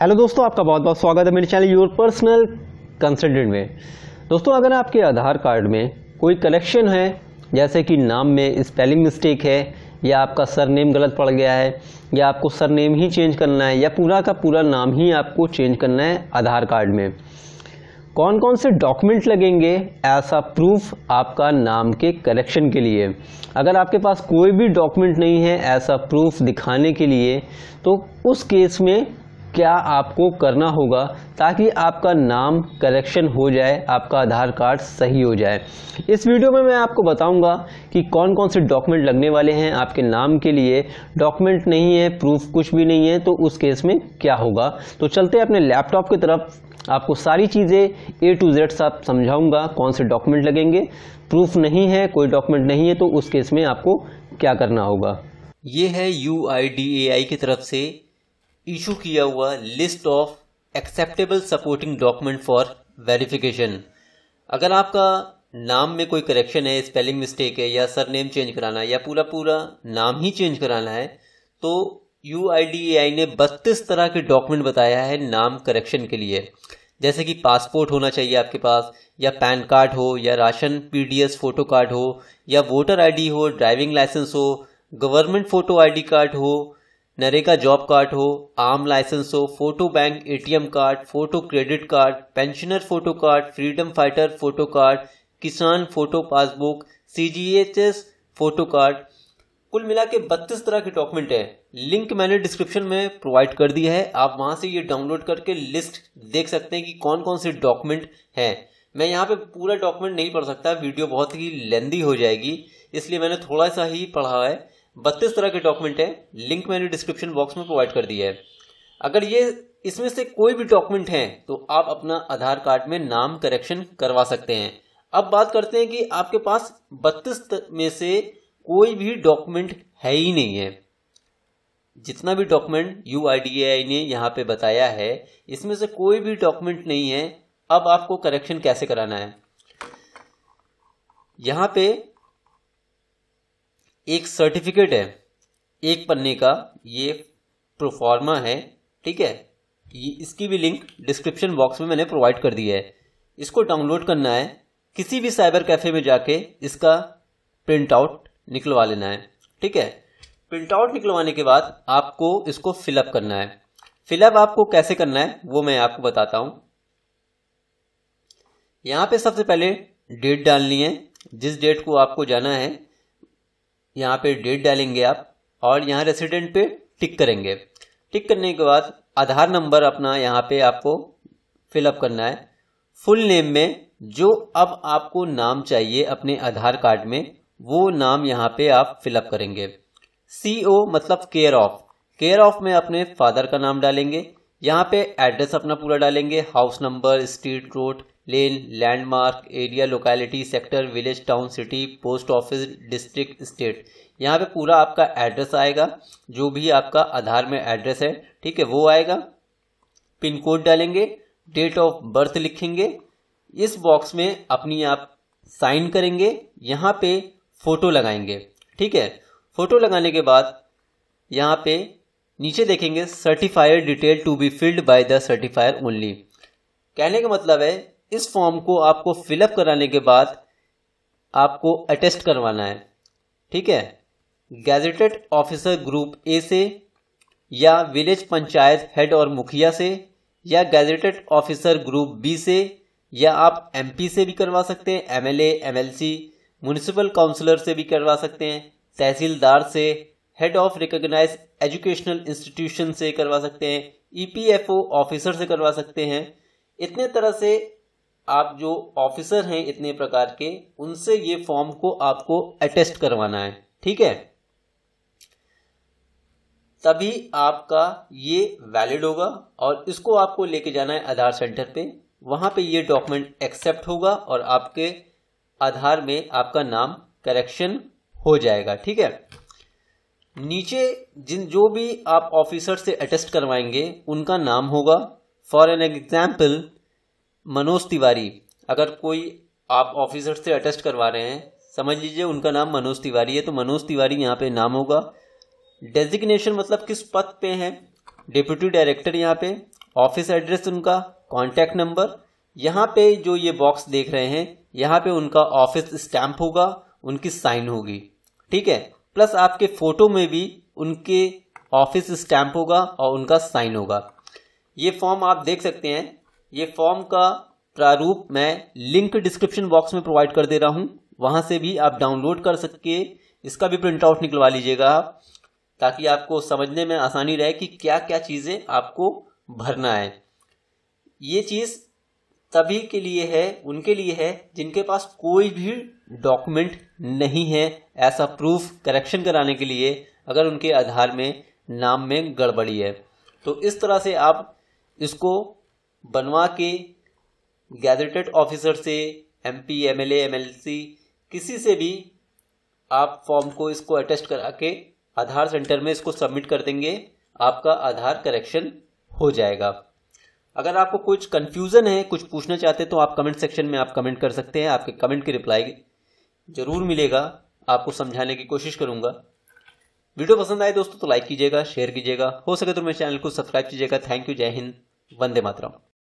hello दोस्तों आपका बहुत बहुत स्वागत है मेरे चैनल योर पर्सनल कंसल्टेंट में दोस्तों अगर आपके आधार कार्ड में कोई कलेक्शन है जैसे कि नाम में स्पेलिंग मिस्टेक है या आपका सर नेम गलत पड़ गया है या आपको सर नेम ही चेंज करना है या पूरा का पूरा नाम ही आपको चेंज करना है आधार कार्ड में कौन कौन से डॉक्यूमेंट लगेंगे ऐसा प्रूफ आपका नाम के करेक्शन के लिए अगर आपके पास कोई भी डॉक्यूमेंट नहीं है ऐसा प्रूफ दिखाने के लिए तो उस केस में क्या आपको करना होगा ताकि आपका नाम करेक्शन हो जाए आपका आधार कार्ड सही हो जाए इस वीडियो में मैं आपको बताऊंगा कि कौन कौन से डॉक्यूमेंट लगने वाले हैं आपके नाम के लिए डॉक्यूमेंट नहीं है प्रूफ कुछ भी नहीं है तो उस केस में क्या होगा तो चलते अपने लैपटॉप की तरफ आपको सारी चीज़ें ए टू जेड सा समझाऊंगा कौन से डॉक्यूमेंट लगेंगे प्रूफ नहीं है कोई डॉक्यूमेंट नहीं है तो उस केस में आपको क्या करना होगा ये है यू की तरफ से इशू किया हुआ list of acceptable supporting document for verification अगर आपका नाम में कोई करेक्शन है स्पेलिंग मिस्टेक है या सर नेम चेंज कराना है या पूरा पूरा नाम ही चेंज कराना है तो यू ने बत्तीस तरह के डॉक्यूमेंट बताया है नाम करेक्शन के लिए जैसे कि पासपोर्ट होना चाहिए आपके पास या पैन कार्ड हो या राशन पीडीएस फोटो कार्ड हो या वोटर आईडी हो ड्राइविंग लाइसेंस हो गवर्नमेंट फोटो आईडी कार्ड हो नरेगा जॉब कार्ड हो आर्म लाइसेंस हो photo bank ATM card photo credit card pensioner photo card freedom fighter photo card किसान फोटो पासबुक सी photo card कुल मिला के बत्तीस तरह के डॉक्यूमेंट है लिंक मैंने डिस्क्रिप्शन में प्रोवाइड कर दी है आप वहां से ये डाउनलोड करके लिस्ट देख सकते हैं कि कौन कौन से डॉक्यूमेंट हैं मैं यहाँ पे पूरा डॉक्यूमेंट नहीं पढ़ सकता वीडियो बहुत ही लेंदी हो जाएगी इसलिए मैंने थोड़ा सा ही पढ़ा है बत्तीस तरह के डॉक्यूमेंट है लिंक मैंने डिस्क्रिप्शन बॉक्स में प्रोवाइड कर दिया है अगर ये इसमें से कोई भी डॉक्यूमेंट है तो आप अपना आधार कार्ड में नाम करेक्शन करवा सकते हैं अब बात करते हैं कि आपके पास बत्तीस में से कोई भी डॉक्यूमेंट है ही नहीं है जितना भी डॉक्यूमेंट यू ने यहाँ पे बताया है इसमें से कोई भी डॉक्यूमेंट नहीं है अब आपको करेक्शन कैसे कराना है यहाँ पे एक सर्टिफिकेट है एक पन्ने का ये प्रोफॉर्मा है ठीक है इसकी भी लिंक डिस्क्रिप्शन बॉक्स में मैंने प्रोवाइड कर दी है इसको डाउनलोड करना है किसी भी साइबर कैफे में जाके इसका प्रिंट आउट निकलवा लेना है ठीक है प्रिंट आउट निकलवाने के बाद आपको इसको फिलअप करना है फिलअप आपको कैसे करना है वो मैं आपको बताता हूँ यहाँ पे सबसे पहले डेट डालनी है जिस डेट को आपको जाना है यहाँ पे डेट डालेंगे आप और यहाँ रेसिडेंट पे टिक करेंगे टिक करने के बाद आधार नंबर अपना यहाँ पे आपको फिलअप करना है फुल नेम में जो अब आपको नाम चाहिए अपने आधार कार्ड में वो नाम यहाँ पे आप फिलअप करेंगे सी ओ मतलब केयर ऑफ केयर ऑफ में अपने फादर का नाम डालेंगे यहाँ पे एड्रेस अपना पूरा डालेंगे house number street road lane landmark area locality sector village town city post office district state यहाँ पे पूरा आपका एड्रेस आएगा जो भी आपका आधार में एड्रेस है ठीक है वो आएगा पिन कोड डालेंगे डेट ऑफ बर्थ लिखेंगे इस बॉक्स में अपनी आप साइन करेंगे यहाँ पे फोटो लगाएंगे ठीक है फोटो लगाने के बाद यहाँ पे नीचे देखेंगे certifier detail to be filled by the certifier only कहने का मतलब है इस फॉर्म को आपको फिलअप कराने के बाद आपको अटेस्ट करवाना है ठीक है गैजेटेड ऑफिसर ग्रुप ए से या विलेज पंचायत हेड और मुखिया से या गैजेटेड ऑफिसर ग्रुप बी से या आप एमपी से भी करवा सकते हैं एमएलए, एमएलसी, म्यूनिसिपल काउंसलर से भी करवा सकते हैं तहसीलदार से head of recognise educational institution से करवा सकते हैं ईपीएफओ e ऑफिसर से करवा सकते हैं इतने तरह से आप जो ऑफिसर हैं इतने प्रकार के उनसे ये फॉर्म को आपको अटेस्ट करवाना है ठीक है तभी आपका ये वैलिड होगा और इसको आपको लेके जाना है आधार सेंटर पे वहां पे ये डॉक्यूमेंट एक्सेप्ट होगा और आपके आधार में आपका नाम करेक्शन हो जाएगा ठीक है नीचे जिन जो भी आप ऑफिसर से अटेस्ट करवाएंगे उनका नाम होगा for an example Manoj Tiwari अगर कोई आप ऑफिसर से अटेस्ट करवा रहे हैं समझ लीजिए उनका नाम मनोज तिवारी है तो मनोज तिवारी यहाँ पे नाम होगा डेजिग्नेशन मतलब किस पद पे हैं डिप्यूटी डायरेक्टर यहाँ पे ऑफिस एड्रेस उनका कॉन्टैक्ट नंबर यहाँ पे जो ये बॉक्स देख रहे हैं यहाँ पे उनका ऑफिस स्टैम्प होगा उनकी साइन होगी ठीक है प्लस आपके फोटो में भी उनके ऑफिस स्टैम्प होगा और उनका साइन होगा ये फॉर्म आप देख सकते हैं ये फॉर्म का प्रारूप मैं लिंक डिस्क्रिप्शन बॉक्स में प्रोवाइड कर दे रहा हूँ वहाँ से भी आप डाउनलोड कर सके इसका भी प्रिंट आउट निकलवा लीजिएगा आप ताकि आपको समझने में आसानी रहे कि क्या क्या चीज़ें आपको भरना है ये चीज़ तभी के लिए है उनके लिए है जिनके पास कोई भी डॉक्यूमेंट नहीं है ऐसा प्रूफ करेक्शन कराने के लिए अगर उनके आधार में नाम में गड़बड़ी है तो इस तरह से आप इसको बनवा के गैजेटेड ऑफिसर से M P M L M L C किसी से भी आप फॉर्म को इसको अटेस्ट करा के आधार सेंटर में इसको सबमिट कर देंगे आपका आधार करेक्शन हो जाएगा अगर आपको कुछ कंफ्यूजन है कुछ पूछना चाहते हैं तो आप कमेंट सेक्शन में आप कमेंट कर सकते हैं आपके कमेंट की रिप्लाई ज़रूर मिलेगा आपको समझाने की कोशिश करूँगा वीडियो पसंद आए दोस्तों तो लाइक कीजिएगा शेयर कीजिएगा हो सके तो मेरे चैनल को सब्सक्राइब कीजिएगा थैंक यू जय हिंद वंदे मातरम